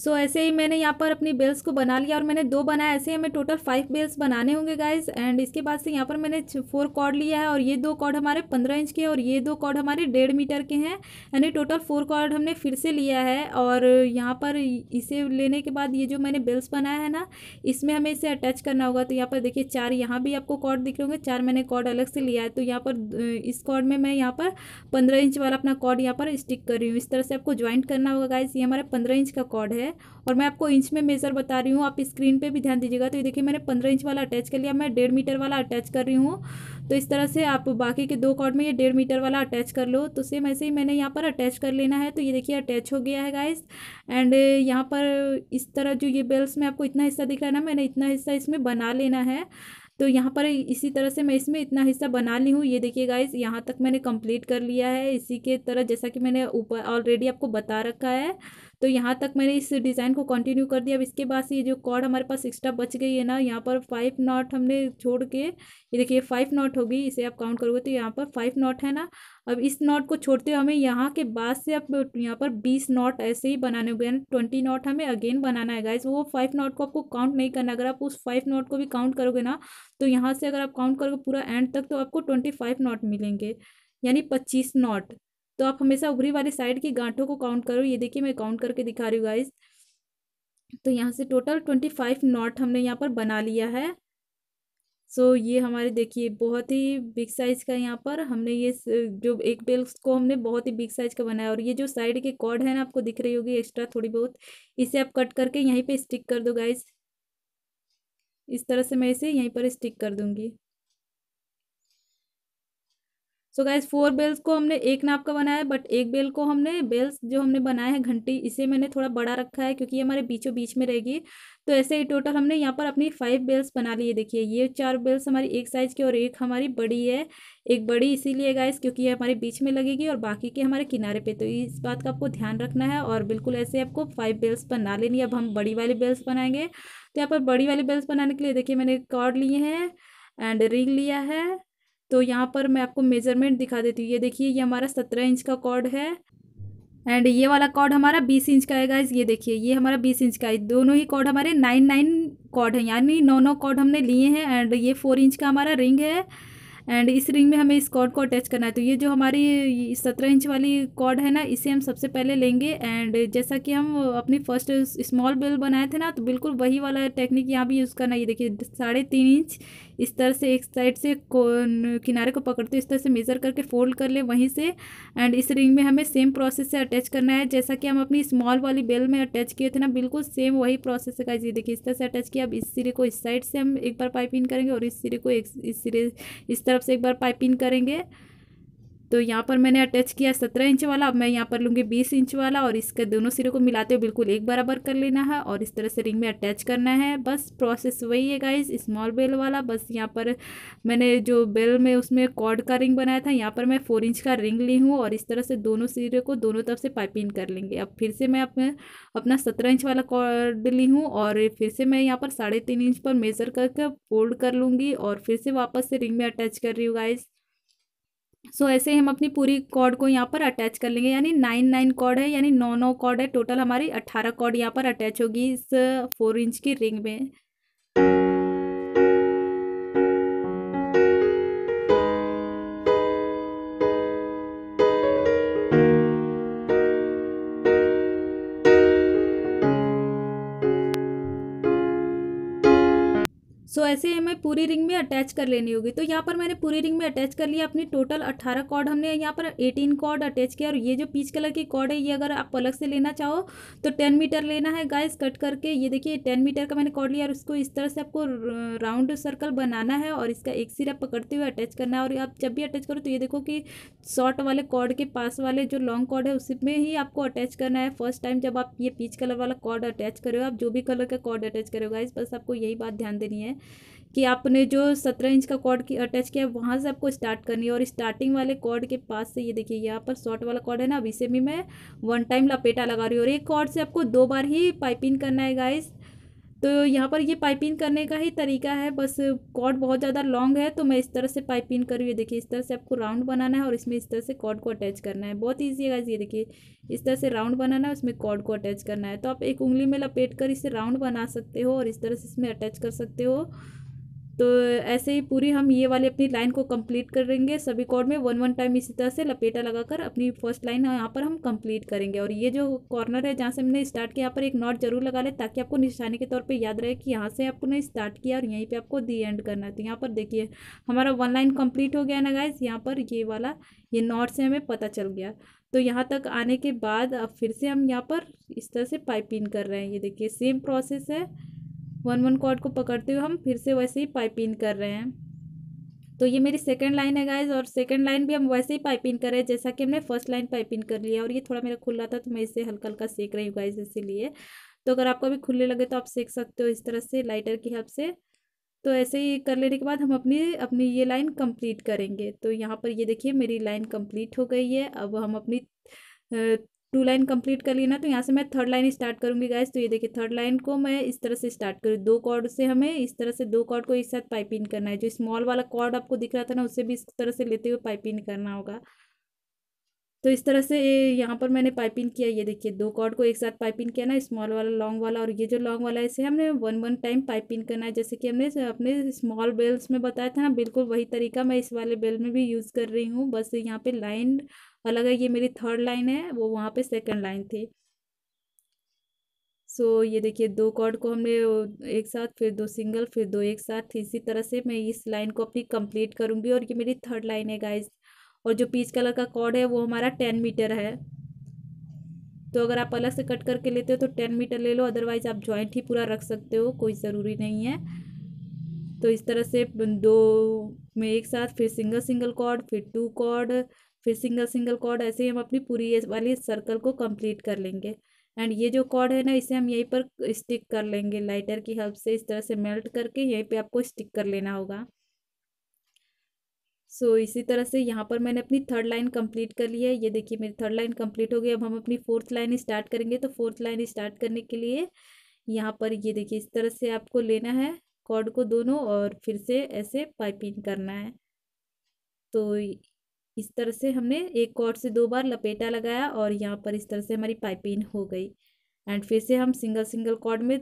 सो so, ऐसे ही मैंने यहाँ पर अपनी बेल्स को बना लिया और मैंने दो बनाया ऐसे ही हमें टोटल फाइव बेल्स बनाने होंगे गाइज एंड इसके बाद से यहाँ पर मैंने फोर कॉर्ड लिया है और ये दो कॉर्ड हमारे पंद्रह इंच के और ये दो कॉर्ड हमारे डेढ़ मीटर के हैं यानी टोटल फोर कॉर्ड हमने फिर से लिया है और यहाँ पर इसे लेने के बाद ये जो मैंने बेल्स बनाया है ना इसमें हमें इसे अटैच करना होगा तो यहाँ पर देखिए चार यहाँ भी आपको कॉर्ड दिख रहे होंगे चार मैंने कॉर्ड अलग से लिया है तो यहाँ पर इस कॉर्ड में मैं यहाँ पर पंद्रह इंच वाला अपना कॉर्ड यहाँ पर स्टिक कर रही हूँ इस तरह से आपको ज्वाइंट करना होगा गाइज ये हमारा पंद्रह इंच का कॉर्ड है है और मैं आपको इंच में मेज़र बता रही हूँ आप स्क्रीन पे भी ध्यान दीजिएगा तो ये देखिए मैंने पंद्रह इंच वाला अटैच कर लिया मैं डेढ़ मीटर वाला अटैच कर रही हूँ तो इस तरह से आप बाकी के दो कॉर्ड में ये डेढ़ मीटर वाला अटैच कर लो तो सेम ऐसे ही मैंने यहाँ पर अटैच कर लेना है तो ये देखिए अटैच हो गया है गाइस एंड यहाँ पर इस तरह जो ये बेल्स में आपको इतना हिस्सा दिख रहा है ना मैंने इतना हिस्सा इसमें बना लेना है तो यहाँ पर इसी तरह से मैं इसमें इतना हिस्सा बना ली हूँ ये देखिए गाइस यहाँ तक मैंने कंप्लीट कर लिया है इसी के तरह जैसा कि मैंने ऊपर ऑलरेडी आपको बता रखा है तो यहाँ तक मैंने इस डिज़ाइन को कंटिन्यू कर दिया अब इसके बाद से ये जो कॉर्ड हमारे पास एक्स्ट्रा बच गई है ना यहाँ पर फाइव नॉट हमने छोड़ के ये देखिए फाइव नॉट होगी इसे आप काउंट करोगे तो यहाँ पर फाइव नॉट है ना अब इस नॉट को छोड़ते हुए हमें यहाँ के बाद से अब यहाँ पर बीस नॉट ऐसे ही बनाने होंगे यानी ट्वेंटी नॉट हमें अगेन बनाना है गाइज वो फाइव नॉट को आपको काउंट नहीं करना अगर आप उस फाइव नॉट को भी काउंट करोगे ना तो यहाँ से अगर आप काउंट करोगे पूरा एंड तक तो आपको ट्वेंटी फाइव नॉट मिलेंगे यानी पच्चीस नॉट तो आप हमेशा उभरी वाली साइड की गांठों को काउंट करो ये देखिए मैं काउंट करके दिखा रही हूँ गाइज तो यहाँ से टोटल ट्वेंटी फाइव नॉट हमने यहाँ पर बना लिया है सो so, ये हमारे देखिए बहुत ही बिग साइज़ का यहाँ पर हमने ये जो एक बेल को हमने बहुत ही बिग साइज़ का बनाया और ये जो साइड के कॉर्ड है ना आपको दिख रही होगी एक्स्ट्रा थोड़ी बहुत इसे आप कट करके यहीं पे स्टिक कर दो गाइज इस तरह से मैं इसे यहीं पर स्टिक कर दूंगी सो गाइज फोर बेल्स को हमने एक नाप का बनाया है बट एक बेल को हमने बेल्स जो हमने बनाया है घंटी इसे मैंने थोड़ा बड़ा रखा है क्योंकि ये हमारे बीचों बीच में रहेगी तो ऐसे ही टोटल हमने यहाँ पर अपनी फाइव बेल्स बना ली है देखिए ये चार बेल्स हमारी एक साइज़ की और एक हमारी बड़ी है एक बड़ी इसीलिए गाइस क्योंकि ये हमारे बीच में लगेगी और बाकी के हमारे किनारे पे तो इस बात का आपको ध्यान रखना है और बिल्कुल ऐसे आपको फाइव बेल्स बना लेनी अब हम बड़ी वाली बेल्स बनाएंगे तो यहाँ पर बड़ी वाली बेल्स बनाने के लिए देखिए मैंने कॉर्ड लिए हैं एंड रिंग लिया है तो यहाँ पर मैं आपको मेजरमेंट दिखा देती हूँ ये देखिए ये हमारा सत्रह इंच का कॉर्ड है एंड ये वाला कॉर्ड हमारा बीस इंच का है गाइज ये देखिए ये हमारा बीस इंच का है दोनों ही कॉर्ड हमारे नाइन नाइन कॉर्ड है यानी नौ नौ कॉर्ड हमने लिए हैं एंड ये फोर इंच का हमारा रिंग है एंड इस रिंग में हमें इस कॉर्ड को अटैच करना है तो ये जो हमारी सत्रह इंच वाली कॉर्ड है ना इसे हम सबसे पहले लेंगे एंड जैसा कि हम अपनी फर्स्ट स्मॉल बेल बनाए थे ना तो बिल्कुल वही वाला टेक्निक यहाँ भी यूज़ करना ये देखिए साढ़े तीन इंच इस तरह से एक साइड से किनारे को पकड़ते इस तरह से मेज़र करके फोल्ड कर ले वहीं से एंड इस रिंग में हमें सेम प्रोसेस से अटैच करना है जैसा कि हम अपनी स्मॉल वाली बेल में अटैच किए थे ना बिल्कुल सेम वही प्रोसेस है जी देखिए इस तरह से अटैच किया अब इस सिरे को इस साइड से हम एक बार पाइपिंग करेंगे और इस सिरे को एक इस सिरे इस तरफ से एक बार पाइपिंग करेंगे तो यहाँ पर मैंने अटैच किया सत्रह इंच वाला अब मैं यहाँ पर लूँगी बीस इंच वाला और इसके दोनों सिरे को मिलाते हुए बिल्कुल एक बराबर कर लेना है और इस तरह से रिंग में अटैच करना है बस प्रोसेस वही है गाइज स्मॉल बेल वाला बस यहाँ पर मैंने जो बेल में उसमें कॉर्ड का रिंग बनाया था यहाँ पर मैं फोर इंच का रिंग ली हूँ और इस तरह से दोनों सिरे को दोनों तरफ से पाइपिंग कर लेंगे अब फिर से मैं अपने अपना सत्रह इंच वाला कॉर्ड ली हूँ और फिर से मैं यहाँ पर साढ़े तीन इंच पर मेज़र करके फोल्ड कर लूँगी और फिर से वापस से रिंग में अटैच कर रही हूँ गाइज़ सो ऐसे हम अपनी पूरी कॉर्ड को यहाँ पर अटैच कर लेंगे यानी नाइन नाइन कॉर्ड है यानी नौ नौ कॉर्ड है टोटल हमारी अट्ठारह कॉर्ड यहाँ पर अटैच होगी इस फोर इंच की रिंग में ऐसे हमें पूरी रिंग में अटैच कर लेनी होगी तो यहाँ पर मैंने पूरी रिंग में अटैच कर लिया अपनी टोटल अट्ठारह कॉर्ड हमने यहाँ पर एटीन कॉर्ड अटैच किया और ये जो पीच कलर की कॉर्ड है ये अगर आप अलग से लेना चाहो तो टेन मीटर लेना है गाइस कट करके ये देखिए टेन मीटर का मैंने कॉर्ड लिया और उसको इस तरह से आपको राउंड सर्कल बनाना है और इसका एक सिरा पकड़ते हुए अटैच करना है और आप जब भी अटैच करो तो ये देखो कि शॉर्ट वाले कॉर्ड के पास वाले जो लॉन्ग कॉर्ड है उसमें ही आपको अटैच करना है फर्स्ट टाइम जब आप ये पीच कलर वाला कॉर्ड अटैच करो आप जो भी कलर का कॉर्ड अटैच हो गाइस बस आपको यही बात ध्यान देनी है कि आपने जो सत्रह इंच का कॉर्ड की अटैच किया है वहाँ से आपको स्टार्ट करनी है और स्टार्टिंग वाले कॉर्ड के पास से ये देखिए यहाँ पर शॉर्ट वाला कॉर्ड है ना अभी से भी मैं वन टाइम लपेटा लगा रही हूँ और एक कॉर्ड से आपको दो बार ही पाइपिंग करना है गाइस तो यहाँ पर ये पाइपिंग करने का ही तरीका है बस कॉर्ड बहुत ज़्यादा लॉन्ग है तो मैं इस तरह से पाइपिंग कर रही हूँ देखिए इस तरह से आपको राउंड बनाना है और इसमें इस तरह से कॉर्ड को अटैच करना है बहुत ईजी है गाइज ये देखिए इस तरह से राउंड बनाना है उसमें कॉर्ड को अटैच करना है तो आप एक उंगली में लपेट कर इसे राउंड बना सकते हो और इस तरह से इसमें अटैच कर सकते हो तो ऐसे ही पूरी हम ये वाली अपनी लाइन को कंप्लीट करेंगे सभी कॉर्ड में वन वन टाइम इसी तरह से लपेटा लगाकर अपनी फर्स्ट लाइन यहाँ पर हम कंप्लीट करेंगे और ये जो कॉर्नर है जहाँ से हमने स्टार्ट किया यहाँ पर एक नॉट जरूर लगा लें ताकि आपको निशानी के तौर पे याद रहे कि यहाँ से आपने स्टार्ट किया और यहीं पर आपको दी एंड करना है तो यहाँ पर देखिए हमारा वन लाइन कम्प्लीट हो गया ना गाइज यहाँ पर ये वाला ये नॉट से हमें पता चल गया तो यहाँ तक आने के बाद अब फिर से हम यहाँ पर इस तरह से पाइपिंग कर रहे हैं ये देखिए सेम प्रोसेस है वन वन कॉर्ड को पकड़ते हुए हम फिर से वैसे ही पाइपिंग कर रहे हैं तो ये मेरी सेकेंड लाइन है गाइज और सेकेंड लाइन भी हम वैसे ही पाइपिंग कर रहे हैं जैसा कि हमने फर्स्ट लाइन पाइपिंग कर लिया और ये थोड़ा मेरा खुल रहा था तो मैं इसे हल्का हल्का सेक रही हूँ गाइज इसीलिए तो अगर आपको अभी खुलने लगे तो आप सेक सकते हो इस तरह से लाइटर की हेल्प से तो ऐसे ही कर लेने के बाद हम अपनी अपनी ये लाइन कंप्लीट करेंगे तो यहाँ पर ये देखिए मेरी लाइन कंप्लीट हो गई है अब हम अपनी टू लाइन कंप्लीट कर लेना तो यहाँ से मैं थर्ड लाइन स्टार्ट करूंगी गाइस तो ये देखिए थर्ड लाइन को मैं इस तरह से स्टार्ट करूँ दो कॉर्ड से हमें इस तरह से दो कॉर्ड को एक साथ पाइपिंग करना है जो स्मॉल वाला कॉर्ड आपको दिख रहा था ना उसे भी इस तरह से लेते हुए पाइपिंग करना होगा तो इस तरह से यहाँ पर मैंने पाइपिंग किया ये देखिए दो कॉर्ड को एक साथ पाइपिंग किया ना स्मॉल वाला लॉन्ग वाला और ये जो लॉन्ग वाला है इसे हमने वन वन टाइम पाइपिंग करना है जैसे कि हमने अपने स्मॉल बेल्स में बताया था ना बिल्कुल वही तरीका मैं इस वाले बेल में भी यूज़ कर रही हूँ बस यहाँ पे लाइन और लगा ये मेरी थर्ड लाइन है वो वहाँ पे सेकंड लाइन थी सो so, ये देखिए दो कॉर्ड को हमने एक साथ फिर दो सिंगल फिर दो एक साथ तो इसी तरह से मैं इस लाइन को अपनी कंप्लीट करूँगी और ये मेरी थर्ड लाइन है गाइज और जो पीच कलर का कॉर्ड है वो हमारा टेन मीटर है तो अगर आप अलग से कट करके लेते हो तो टेन मीटर ले लो अदरवाइज आप जॉइंट ही पूरा रख सकते हो कोई ज़रूरी नहीं है तो इस तरह से दो में एक साथ फिर सिंगल सिंगल कॉर्ड फिर टू कॉर्ड फिर सिंगल सिंगल कॉर्ड ऐसे ही हम अपनी पूरी ये वाली सर्कल को कंप्लीट कर लेंगे एंड ये जो कॉर्ड है ना इसे हम यहीं पर स्टिक कर लेंगे लाइटर की हेल्प से इस तरह से मेल्ट करके यहीं पे आपको स्टिक कर लेना होगा सो so, इसी तरह से यहाँ पर मैंने अपनी थर्ड लाइन कंप्लीट कर ली है ये देखिए मेरी थर्ड लाइन कंप्लीट हो गई अब हम अपनी फोर्थ लाइन स्टार्ट करेंगे तो फोर्थ लाइन स्टार्ट करने के लिए यहाँ पर ये देखिए इस तरह से आपको लेना है कॉर्ड को दोनों और फिर से ऐसे पाइपिंग करना है तो इस तरह से हमने एक कॉर्ड से दो बार लपेटा लगाया और यहाँ पर इस तरह से हमारी पाइपिंग हो गई एंड फिर से हम सिंगल सिंगल कॉर्ड में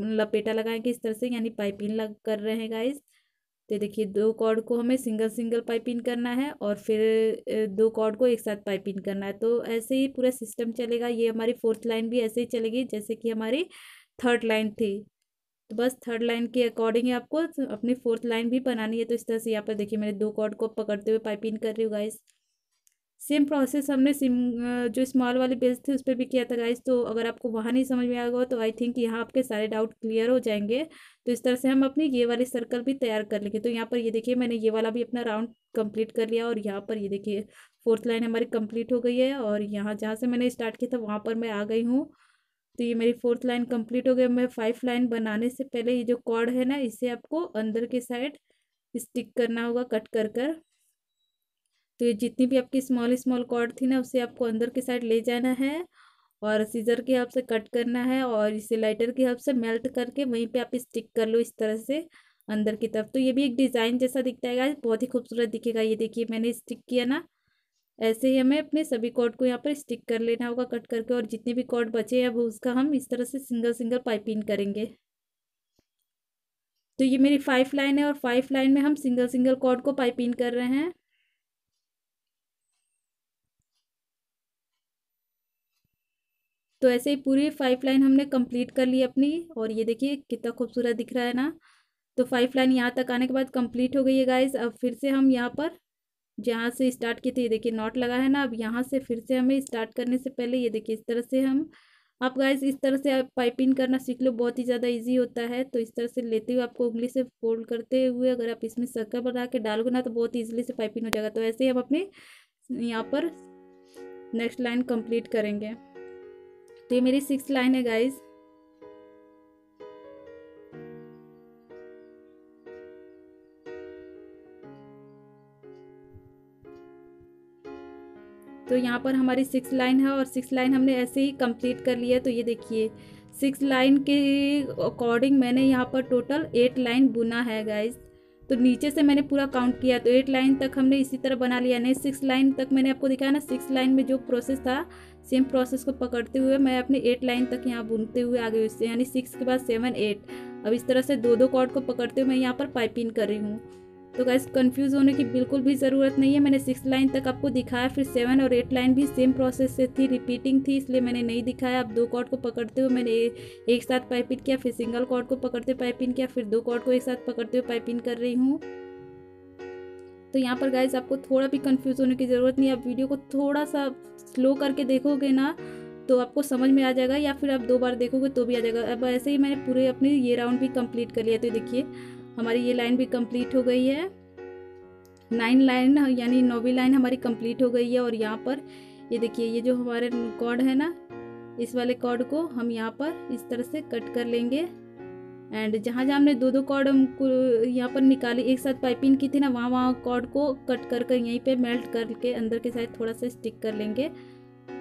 लपेटा लगाएंगे इस तरह से यानी पाइपिंग लग कर रहे हैं गाइस तो देखिए दो कॉर्ड को हमें सिंगल सिंगल पाइपिंग करना है और फिर दो कॉर्ड को एक साथ पाइपिंग करना है तो ऐसे ही पूरा सिस्टम चलेगा ये हमारी फोर्थ लाइन भी ऐसे ही चलेगी जैसे कि हमारी थर्ड लाइन थी तो बस थर्ड लाइन के अकॉर्डिंग ही आपको अपनी फोर्थ लाइन भी बनानी है तो इस तरह से यहाँ पर देखिए मैंने दो कॉर्ड को पकड़ते हुए पाइपिंग कर रही हूँ गाइस सेम प्रोसेस हमने सिम जो स्मॉल वाले बेल्स थे उस पर भी किया था गाइस तो अगर आपको वहाँ नहीं समझ में आएगा तो आई थिंक यहाँ आपके सारे डाउट क्लियर हो जाएंगे तो इस तरह से हम अपनी ये वाली सर्कल भी तैयार कर लेंगे तो यहाँ पर ये देखिए मैंने ये वाला भी अपना राउंड कंप्लीट कर लिया और यहाँ पर ये देखिए फोर्थ लाइन हमारी कंप्लीट हो गई है और यहाँ जहाँ से मैंने स्टार्ट किया था वहाँ पर मैं आ गई हूँ तो ये मेरी फोर्थ लाइन कंप्लीट हो गई मैं फाइव लाइन बनाने से पहले ये जो कॉर्ड है ना इसे आपको अंदर के साइड स्टिक करना होगा कट कर कर तो ये जितनी भी आपकी स्मॉल स्मॉल कॉर्ड थी ना उसे आपको अंदर के साइड ले जाना है और सीजर के हिसाब से कट करना है और इसे लाइटर के हिसाब से मेल्ट करके वहीं पे आप स्टिक कर लो इस तरह से अंदर की तरफ तो ये भी एक डिज़ाइन जैसा दिखता है बहुत ही खूबसूरत दिखेगा ये देखिए मैंने स्टिक किया ना ऐसे ही हमें अपने सभी कॉर्ड को यहाँ पर स्टिक कर लेना होगा कट करके और जितने भी कॉर्ड बचे हैं वो उसका हम इस तरह से सिंगल सिंगल पाइपिंग करेंगे तो ये मेरी फाइव लाइन है और फाइव लाइन में हम सिंगल सिंगल कॉर्ड को पाइपिंग कर रहे हैं तो ऐसे ही पूरी फाइव लाइन हमने कंप्लीट कर ली अपनी और ये देखिए कितना खूबसूरत दिख रहा है ना तो फाइव लाइन यहाँ तक आने के बाद कंप्लीट हो गई है गाइज अब फिर से हम यहाँ पर जहाँ से स्टार्ट की थी ये देखिए नॉट लगा है ना अब यहाँ से फिर से हमें स्टार्ट करने से पहले ये देखिए इस तरह से हम आप गाइस इस तरह से आप पाइपिंग करना सीख लो बहुत ही ज़्यादा इजी होता है तो इस तरह से लेते हुए आपको उंगली से फोल्ड करते हुए अगर आप इसमें सर्कल बना के डालोगे ना तो बहुत ईजिली से पाइपिंग हो जाएगा तो ऐसे ही हम अपने यहाँ पर नेक्स्ट लाइन कंप्लीट करेंगे तो ये मेरी सिक्स लाइन है गाइज़ तो यहाँ पर हमारी सिक्स लाइन है और सिक्स लाइन हमने ऐसे ही कंप्लीट कर लिया तो ये देखिए सिक्स लाइन के अकॉर्डिंग मैंने यहाँ पर टोटल एट लाइन बुना है गाइज तो नीचे से मैंने पूरा काउंट किया तो एट लाइन तक हमने इसी तरह बना लिया नहीं सिक्स लाइन तक मैंने आपको दिखाया ना सिक्स लाइन में जो प्रोसेस था सेम प्रोसेस को पकड़ते हुए मैं अपने एट लाइन तक यहाँ बुनते हुए आगे उससे यानी सिक्स के बाद सेवन एट अब इस तरह से दो दो कॉर्ड को पकड़ते हुए मैं यहाँ पर पाइपिंग कर रही हूँ तो गैस कन्फ्यूज होने की बिल्कुल भी ज़रूरत नहीं है मैंने सिक्स लाइन तक आपको दिखाया फिर सेवन और एट लाइन भी सेम प्रोसेस से थी रिपीटिंग थी इसलिए मैंने नहीं दिखाया अब दो कॉर्ड को पकड़ते हुए मैंने एक साथ पाइपिंग किया फिर सिंगल कॉर्ड को पकड़ते हुए पाइपिंग किया फिर दो कॉर्ड को एक साथ पकड़ते हुए पाइपिंग कर रही हूँ तो यहाँ पर गाइज आपको थोड़ा भी कन्फ्यूज होने की ज़रूरत नहीं आप वीडियो को थोड़ा सा स्लो करके देखोगे ना तो आपको समझ में आ जाएगा या फिर आप दो बार देखोगे तो भी आ जाएगा अब ऐसे ही मैंने पूरे अपने ये राउंड भी कंप्लीट कर लिया तो देखिए हमारी ये लाइन भी कंप्लीट हो गई है नाइन लाइन यानी नौवीं लाइन हमारी कंप्लीट हो गई है और यहाँ पर ये देखिए ये जो हमारे कॉर्ड है ना इस वाले कॉर्ड को हम यहाँ पर इस तरह से कट कर लेंगे एंड जहाँ जहाँ हमने दो दो कॉर्ड हम यहाँ पर निकाली एक साथ पाइपिंग की थी ना वहाँ वहाँ कॉर्ड को कट कर कर यहीं पे मेल्ट करके अंदर के साइड थोड़ा सा स्टिक कर लेंगे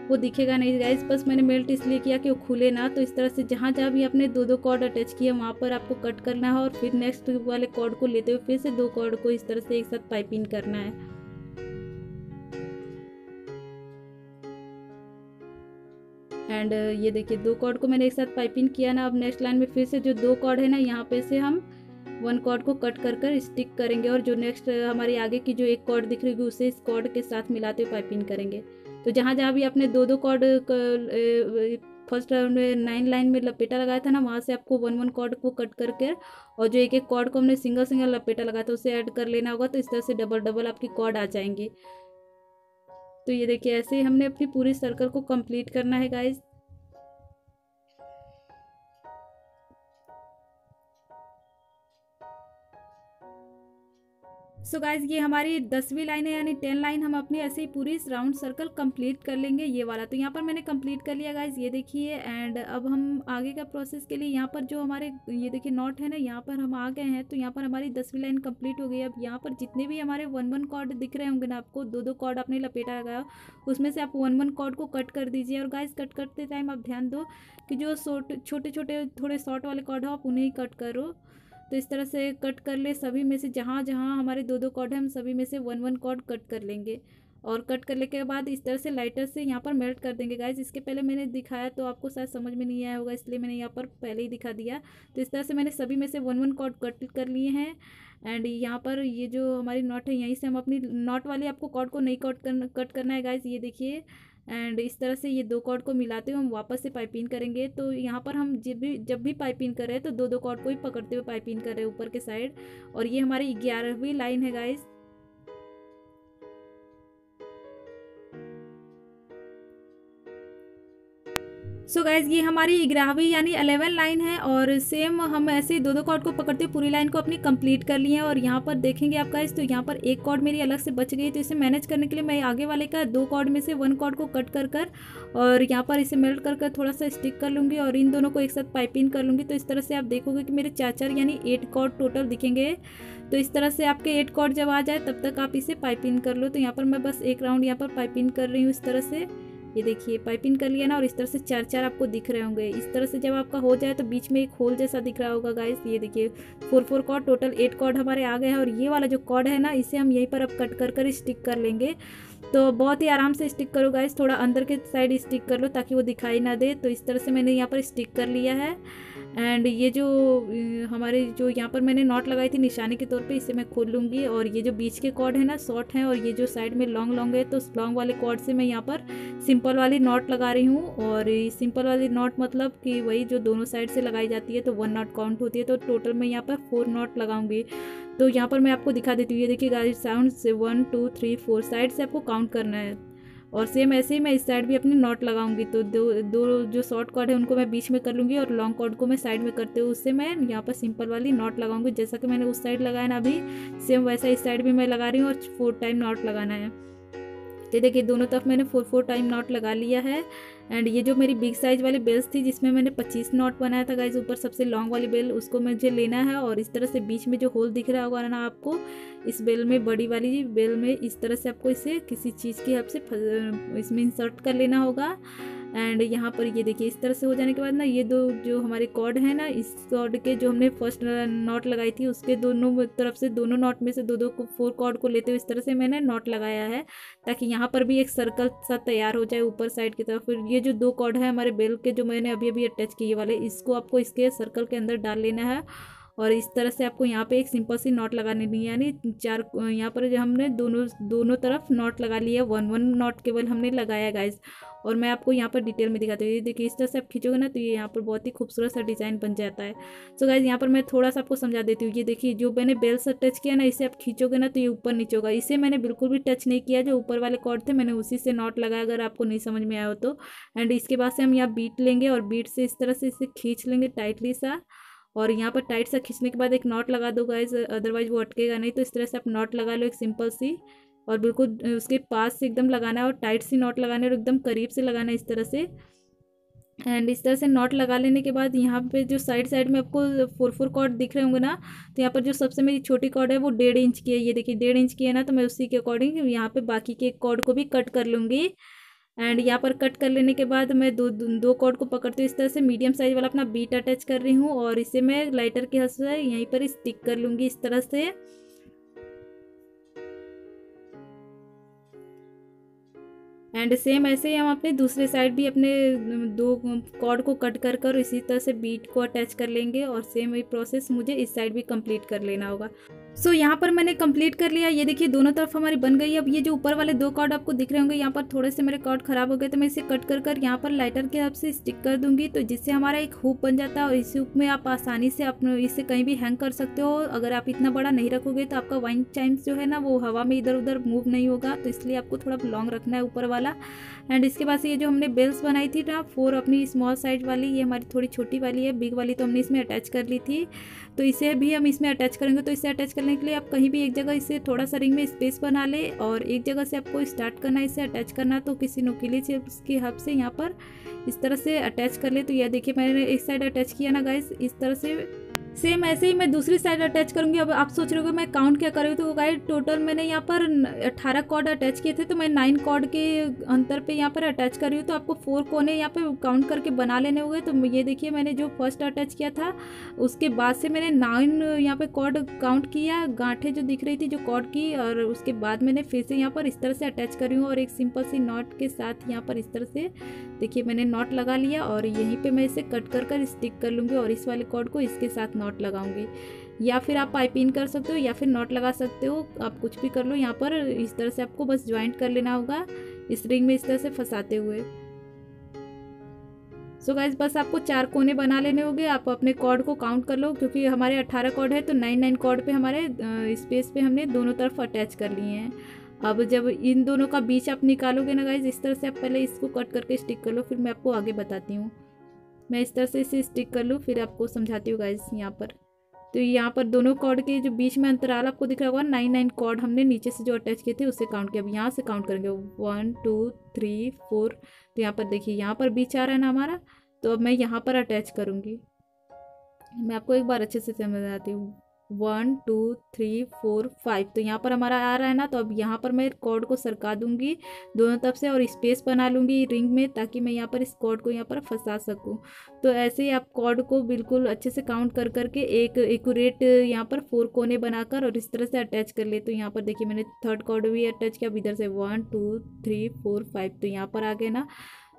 वो दिखेगा नहीं गाइज बस मैंने मेल्ट इसलिए किया कि वो खुले ना तो इस तरह से जहाँ जहाँ भी आपने दो दो कॉर्ड अटैच किया वहाँ पर आपको कट करना है और फिर नेक्स्ट वाले कॉर्ड को लेते हुए फिर से दो कॉर्ड को इस तरह से एक साथ पाइपिंग करना है एंड uh, ये देखिए दो कॉर्ड को मैंने एक साथ पाइपिंग किया ना अब नेक्स्ट लाइन में फिर से जो दो कॉर्ड है ना यहाँ पे से हम वन कॉर्ड को कट कर कर स्टिक करेंगे और जो नेक्स्ट uh, हमारी आगे की जो एक कॉर्ड दिख रही होगी उसे इस कॉर्ड के साथ मिलाते हुए पाइपिंग करेंगे तो जहाँ जहाँ भी आपने दो दो कॉर्ड फर्स्ट राउंड में नाइन लाइन में लपेटा लगाया था ना वहाँ से आपको वन वन कॉर्ड को कट करके और जो एक एक कॉर्ड को हमने सिंगल सिंगल लपेटा लगाया था उसे ऐड कर लेना होगा तो इस तरह से डबल डबल आपकी कॉर्ड आ जाएंगे तो ये देखिए ऐसे ही हमने अपनी पूरी सर्कल को कंप्लीट करना है गाइज सो गाइज ये हमारी दसवीं लाइन है यानी टेन लाइन हम अपनी ऐसे ही पूरी राउंड सर्कल कंप्लीट कर लेंगे ये वाला तो यहाँ पर मैंने कंप्लीट कर लिया गाइज ये देखिए एंड अब हम आगे का प्रोसेस के लिए यहाँ पर जो हमारे ये देखिए नॉट है ना यहाँ पर हम आ गए हैं तो यहाँ पर हमारी दसवीं लाइन कंप्लीट हो गई अब यहाँ पर जितने भी हमारे वन वन कॉर्ड दिख रहे होंगे ना आपको दो दो कॉर्ड आपने लपेटा लगाया उसमें से आप वन वन कॉर्ड को कट कर दीजिए और गाइज कट करते टाइम आप ध्यान दो कि जो छोटे छोटे थोड़े शॉर्ट वाले कॉर्ड हो आप उन्हें ही कट करो तो इस तरह से कट कर ले सभी में से जहाँ जहाँ हमारे दो दो कॉर्ड हैं हम सभी में से वन वन कॉर्ड कट कर लेंगे और कट करने के बाद इस तरह से लाइटर से यहाँ पर मेल्ट कर देंगे गाइज इसके पहले मैंने दिखाया तो आपको शायद समझ में नहीं आया होगा इसलिए मैंने यहाँ पर पहले ही दिखा दिया तो इस तरह से मैंने सभी में से वन वन कॉर्ड कट कर लिए हैं एंड यहाँ पर ये जो हमारी नॉट है यहीं से हम अपनी नॉट वाले आपको कॉर्ड को नहीं कट कर कट करना है गाइज ये देखिए एंड इस तरह से ये दो कॉर्ड को मिलाते हुए हम वापस से पाइपिंग करेंगे तो यहाँ पर हम जब भी जब भी पाइपिंग कर रहे हैं तो दो दो कॉर्ड को ही पकड़ते हुए पाइपिंग कर रहे हैं ऊपर के साइड और ये हमारी ग्यारहवीं लाइन है गाइज़ सो so गाइज ये हमारी ग्यारहवीं यानी अलेवन लाइन है और सेम हम ऐसे दो दो कॉर्ड को पकड़ते हुए पूरी लाइन को अपनी कंप्लीट कर ली है और यहाँ पर देखेंगे आप गाइज तो यहाँ पर एक कॉर्ड मेरी अलग से बच गई तो इसे मैनेज करने के लिए मैं आगे वाले का दो कॉर्ड में से वन कॉर्ड को कट कर कर और यहाँ पर इसे मेल्ट कर कर थोड़ा सा स्टिक कर लूँगी और इन दोनों को एक साथ पाइपिंग कर लूँगी तो इस तरह से आप देखोगे कि मेरे चार चार यानी एट कॉर्ड टोटल दिखेंगे तो इस तरह से आपके एट कॉर्ड जब आ जाए तब तक आप इसे पाइपिंग कर लो तो यहाँ पर मैं बस एक राउंड यहाँ पर पाइपिंग कर रही हूँ इस तरह से ये देखिए पाइपिंग कर लिया ना और इस तरह से चार चार आपको दिख रहे होंगे इस तरह से जब आपका हो जाए तो बीच में एक होल जैसा दिख रहा होगा गाइस ये देखिए four four cord total eight cord हमारे आ गए हैं और ये वाला जो कॉर्ड है ना इसे हम यहीं पर अब कट कर कर स्टिक कर लेंगे तो बहुत ही आराम से स्टिक करो गाइस थोड़ा अंदर के साइड स्टिक कर लो ताकि वो दिखाई ना दे तो इस तरह से मैंने यहाँ पर स्टिक कर लिया है एंड ये जो हमारे जो यहाँ पर मैंने नॉट लगाई थी निशाने के तौर पे इसे मैं खोल लूँगी और ये जो बीच के कॉर्ड है ना शॉर्ट हैं और ये जो साइड में लॉन्ग लॉन्ग है तो लॉन्ग वाले कॉर्ड से मैं यहाँ पर सिंपल वाली नॉट लगा रही हूँ और सिंपल वाली नॉट मतलब कि वही जो दोनों साइड से लगाई जाती है तो वन नॉट काउंट होती है तो टोटल मैं यहाँ पर फोर नॉट लगाऊंगी तो यहाँ पर मैं आपको दिखा देती हूँ ये देखिए गाड़ी साउंड से one two three four side से आपको काउंट करना है और सेम ऐसे ही मैं इस साइड भी अपने नॉट लगाऊंगी तो दो दो जो शॉर्ट कॉर्ड है उनको मैं बीच में कर लूँगी और लॉन्ग कॉर्ड को मैं साइड में करते हुए उससे मैं यहाँ पर सिंपल वाली नॉट लगाऊंगी जैसा कि मैंने उस साइड लगाया ना अभी सेम वैसा इस साइड भी मैं लगा रही हूँ और फोर टाइम नॉट लगाना है ये देखिए दोनों तरफ मैंने फोर फोर टाइम नॉट लगा लिया है एंड ये जो मेरी बिग साइज़ वाली बेल्स थी जिसमें मैंने 25 नॉट बनाया था गाइज ऊपर सबसे लॉन्ग वाली बेल उसको मुझे लेना है और इस तरह से बीच में जो होल दिख रहा होगा ना आपको इस बेल में बड़ी वाली बेल में इस तरह से आपको इसे किसी चीज़ की हेल्प से इसमें इंसर्ट कर लेना होगा एंड यहाँ पर ये देखिए इस तरह से हो जाने के बाद ना ये दो जो हमारे कॉर्ड है ना इस कॉर्ड के जो हमने फर्स्ट नॉट लगाई थी उसके दोनों तरफ से दोनों नॉट में से दो दो फोर कॉर्ड को लेते हुए इस तरह से मैंने नॉट लगाया है ताकि यहाँ पर भी एक सर्कल सा तैयार हो जाए ऊपर साइड की तरफ फिर ये जो दो कॉर्ड है हमारे बेल के जो मैंने अभी अभी अटैच किए वाले इसको आपको इसके सर्कल के अंदर डाल लेना है और इस तरह से आपको यहाँ पे एक सिंपल सी नॉट लगाने ली यानी चार यहाँ पर जो हमने दोनों दोनों तरफ नॉट लगा लिया वन वन नॉट केवल हमने लगाया गाइज और मैं आपको यहाँ पर डिटेल में दिखाती हूँ ये देखिए इस तरह से आप खींचोगे ना तो ये यहाँ पर बहुत ही खूबसूरत सा डिज़ाइन बन जाता है सो गाइज यहाँ पर मैं थोड़ा सा आपको समझा देती हूँ ये देखिए जो मैंने बेल से टच किया ना इसे आप खींचोगे ना तो ये ऊपर नीचे होगा इसे मैंने बिल्कुल भी टच नहीं किया जो ऊपर वाले कॉर्ड थे मैंने उसी से नॉट लगाया अगर आपको नहीं समझ में आया हो तो एंड इसके बाद से हम यहाँ बीट लेंगे और बीट से इस तरह से इसे खींच लेंगे टाइटली सा और यहाँ पर टाइट सा खींचने के बाद एक नॉट लगा दो गाइज अदरवाइज वो अटकेगा नहीं तो इस तरह से आप नॉट लगा लो एक सिंपल सी और बिल्कुल उसके पास से एकदम लगाना है और टाइट सी नॉट लगाना है और एकदम करीब से लगाना है इस तरह से एंड इस तरह से नॉट लगा लेने के बाद यहाँ पे जो साइड साइड में आपको फोर फोर कॉर्ड दिख रहे होंगे ना तो यहाँ पर जो सबसे मेरी छोटी कॉर्ड है वो डेढ़ इंच की है ये देखिए डेढ़ इंच की है ना तो मैं उसी के अकॉर्डिंग यहाँ पे बाकी के कॉर्ड को भी कट कर लूँगी एंड यहाँ पर कट कर लेने के बाद मैं दो दो कॉर्ड को पकड़ती हूँ इस तरह से मीडियम साइज वाला अपना बीट अटैच कर रही हूँ और इसे मैं लाइटर के हेल्प से यहीं पर स्टिक कर लूँगी इस तरह से एंड सेम ऐसे ही हम अपने दूसरे साइड भी अपने दो कॉर्ड को कट कर कर इसी तरह से बीट को अटैच कर लेंगे और सेम वही प्रोसेस मुझे इस साइड भी कंप्लीट कर लेना होगा सो so, यहाँ पर मैंने कंप्लीट कर लिया ये देखिए दोनों तरफ हमारी बन गई अब ये जो ऊपर वाले दो कार्ड आपको दिख रहे होंगे यहाँ पर थोड़े से मेरे कार्ड खराब हो गए तो मैं इसे कट कर कर यहाँ पर लाइटर के हाथ से स्टिक कर दूंगी तो जिससे हमारा एक हुप बन जाता है और इस हुप में आप आसानी से अपने इसे कहीं भी हैंग कर सकते हो अगर आप इतना बड़ा नहीं रखोगे तो आपका वाइन चाइम्स जो है ना वो हवा में इधर उधर मूव नहीं होगा तो इसलिए आपको थोड़ा लॉन्ग रखना है ऊपर वाला एंड इसके बाद से ये जो हमने बेल्स बनाई थी ना फोर अपनी स्मॉल साइज वाली ये हमारी थोड़ी छोटी वाली है बिग वाली तो हमने इसमें अटैच कर ली थी तो इसे भी हम इसमें अटैच करेंगे तो इसे अटैच कर करने के लिए आप कहीं भी एक जगह इसे थोड़ा सा रिंग में स्पेस बना ले और एक जगह से आपको स्टार्ट करना है इसे अटैच करना तो किसी नुकीले चिप्स की हब से यहाँ पर इस तरह से अटैच कर ले तो यह देखिए मैंने एक साइड अटैच किया ना गाइस इस तरह से सेम ऐसे ही मैं दूसरी साइड अटैच करूँगी अब आप सोच रहे हो मैं काउंट क्या कर रही हूँ तो गाइड टोटल मैंने यहाँ पर अट्ठारह कॉर्ड अटैच किए थे तो मैं नाइन कॉर्ड के अंतर पे यहाँ पर अटैच कर रही हूँ तो आपको फोर कोने यहाँ पर काउंट करके बना लेने होंगे तो ये देखिए मैंने जो फर्स्ट अटैच किया था उसके बाद से मैंने नाइन यहाँ पर कॉर्ड काउंट किया गांठे जो दिख रही थी जो कॉर्ड की और उसके बाद मैंने फिर से यहाँ पर इस तरह से अटैच कर रही हूँ और एक सिंपल सी नॉट के साथ यहाँ पर इस तरह से देखिए मैंने नॉट लगा लिया और यहीं पे मैं इसे कट कर कर स्टिक कर लूँगी और इस वाले कॉर्ड को इसके साथ नॉट लगाऊंगी या फिर आप पाइपिंग कर सकते हो या फिर नॉट लगा सकते हो आप कुछ भी कर लो यहाँ पर इस तरह से आपको बस ज्वाइंट कर लेना होगा इस रिंग में इस तरह से फंसाते हुए सो so गाइज बस आपको चार कोने बना लेने होंगे आप अपने कॉर्ड को काउंट कर लो क्योंकि हमारे अट्ठारह कॉर्ड है तो नाइन नाइन कॉर्ड पे हमारे स्पेस पे हमने दोनों तरफ अटैच कर लिए हैं अब जब इन दोनों का बीच आप निकालोगे ना गाइज इस तरह से आप पहले इसको कट करके स्टिक कर लो फिर मैं आपको आगे बताती हूँ मैं इस तरह से इसे स्टिक कर लूँ फिर आपको समझाती हूँ गाइज यहाँ पर तो यहाँ पर दोनों कॉर्ड के जो बीच में अंतराल आपको दिख रहा होगा नाइन नाइन कॉर्ड हमने नीचे से जो अटैच किए थे उसे काउंट किया अब यहाँ से काउंट करेंगे वन टू थ्री फोर तो यहाँ पर देखिए यहाँ पर बीच आ रहा है ना हमारा तो अब मैं यहाँ पर अटैच करूँगी मैं आपको एक बार अच्छे से समझाती हूँ one two three four five तो यहाँ पर हमारा आ रहा है ना तो अब यहाँ पर मैं कॉर्ड को सरका दूंगी दोनों तरफ से और स्पेस बना लूँगी रिंग में ताकि मैं यहाँ पर इस कॉर्ड को यहाँ पर फंसा सकूँ तो ऐसे ही आप कॉर्ड को बिल्कुल अच्छे से काउंट कर करके एक एकट यहाँ पर फोर कोने बनाकर और इस तरह से अटैच कर ले तो यहाँ पर देखिए मैंने थर्ड कॉर्ड भी अटैच किया अब इधर से one two three four five तो यहाँ पर आ गए ना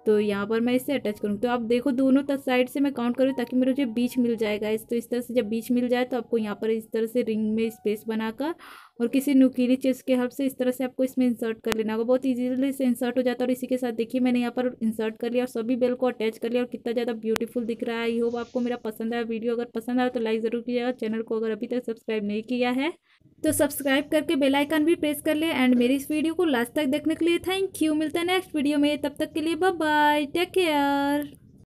तो यहाँ पर मैं इसे अटैच करूँगी तो आप देखो दोनों साइड से मैं काउंट करूँ ताकि मेरे जो बीच मिल जाएगा इस तो इस तरह से जब बीच मिल जाए तो आपको यहाँ पर इस तरह से रिंग में स्पेस बनाकर और किसी नुकीली चीज़ के हेल्प से इस तरह से आपको इसमें इंसर्ट कर लेना होगा बहुत ईजिली से इंसर्ट हो जाता है और इसी के साथ देखिए मैंने यहाँ पर इंसर्ट कर लिया और सभी बेल को अटैच कर लिया और कितना ज़्यादा ब्यूटीफुल दिख रहा है आई होप आपको मेरा पसंद आया वीडियो अगर पसंद आया तो लाइक ज़रूर कीजिएगा चैनल को अगर अभी तक सब्सक्राइब नहीं किया है तो सब्सक्राइब करके बेलाइकन भी प्रेस कर ले एंड मेरी इस वीडियो को लास्ट तक देखने के लिए थैंक यू मिलता है नेक्स्ट वीडियो में तब तक के लिए बाय टेक केयर